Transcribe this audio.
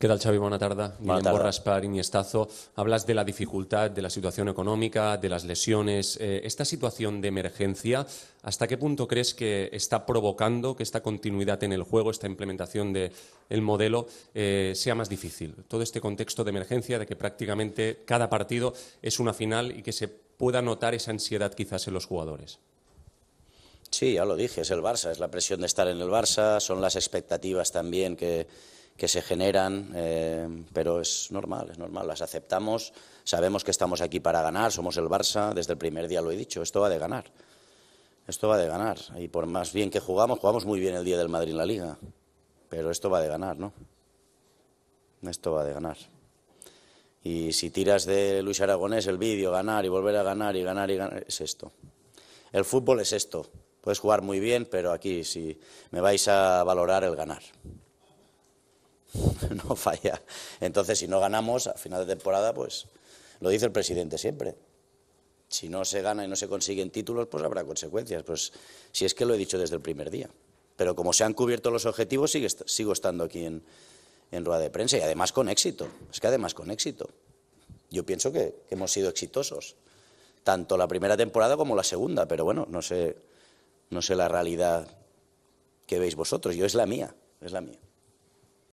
¿Qué tal, Xavi? Buenas tardes. Mi Borras para Hablas de la dificultad, de la situación económica, de las lesiones. Eh, esta situación de emergencia, ¿hasta qué punto crees que está provocando que esta continuidad en el juego, esta implementación del modelo, eh, sea más difícil? Todo este contexto de emergencia, de que prácticamente cada partido es una final y que se pueda notar esa ansiedad quizás en los jugadores. Sí, ya lo dije, es el Barça, es la presión de estar en el Barça, son las expectativas también que que se generan, eh, pero es normal, es normal, las aceptamos, sabemos que estamos aquí para ganar, somos el Barça, desde el primer día lo he dicho, esto va de ganar, esto va de ganar, y por más bien que jugamos, jugamos muy bien el día del Madrid en la liga, pero esto va de ganar, ¿no? Esto va de ganar. Y si tiras de Luis Aragonés el vídeo, ganar y volver a ganar y ganar y ganar, es esto. El fútbol es esto. Puedes jugar muy bien, pero aquí si me vais a valorar el ganar. no falla. Entonces, si no ganamos a final de temporada, pues lo dice el presidente siempre. Si no se gana y no se consiguen títulos, pues habrá consecuencias. Pues si es que lo he dicho desde el primer día. Pero como se han cubierto los objetivos, sigo estando aquí en, rueda de prensa y además con éxito. Es que además con éxito. Yo pienso que, que hemos sido exitosos, tanto la primera temporada como la segunda, pero bueno, no sé, no sé la realidad que veis vosotros. Yo es la mía, es la mía.